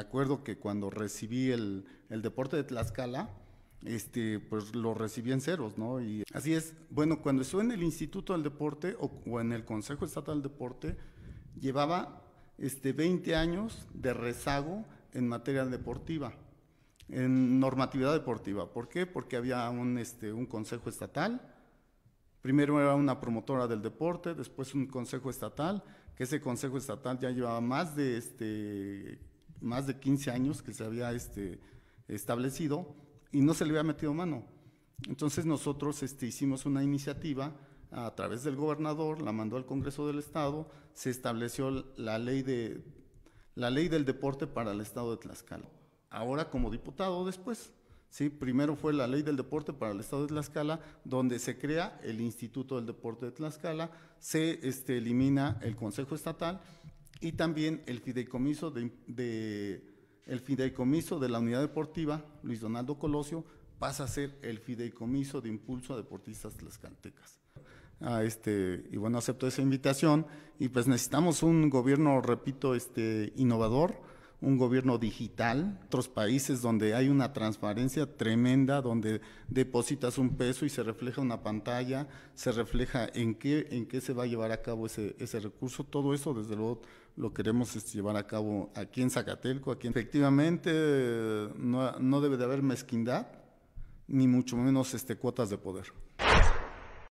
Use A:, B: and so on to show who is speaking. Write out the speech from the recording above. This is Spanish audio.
A: acuerdo que cuando recibí el, deporte de Tlaxcala, este, pues lo recibí en ceros, ¿no? Y así es, bueno, cuando estuve en el Instituto del Deporte o, en el Consejo Estatal del Deporte, llevaba este, 20 años de rezago en materia deportiva, en normatividad deportiva. ¿Por qué? Porque había un, este, un consejo estatal, primero era una promotora del deporte, después un consejo estatal, que ese consejo estatal ya llevaba más de este, más de 15 años que se había este, establecido y no se le había metido mano. Entonces nosotros este, hicimos una iniciativa a través del gobernador, la mandó al Congreso del Estado, se estableció la ley, de, la ley del deporte para el Estado de Tlaxcala. Ahora como diputado después, ¿sí? primero fue la ley del deporte para el Estado de Tlaxcala, donde se crea el Instituto del Deporte de Tlaxcala, se este, elimina el Consejo Estatal y también el fideicomiso de, el fideicomiso de la unidad deportiva, Luis Donaldo Colosio, pasa a ser el fideicomiso de impulso a deportistas tlaxcaltecas. Ah, este, y bueno, acepto esa invitación y pues necesitamos un gobierno, repito, este, innovador, un gobierno digital, otros países donde hay una transparencia tremenda, donde depositas un peso y se refleja una pantalla, se refleja en qué, en qué se va a llevar a cabo ese, ese recurso, todo eso desde luego lo queremos este, llevar a cabo aquí en Zacatelco, aquí efectivamente no, no debe de haber mezquindad, ni mucho menos este, cuotas de poder.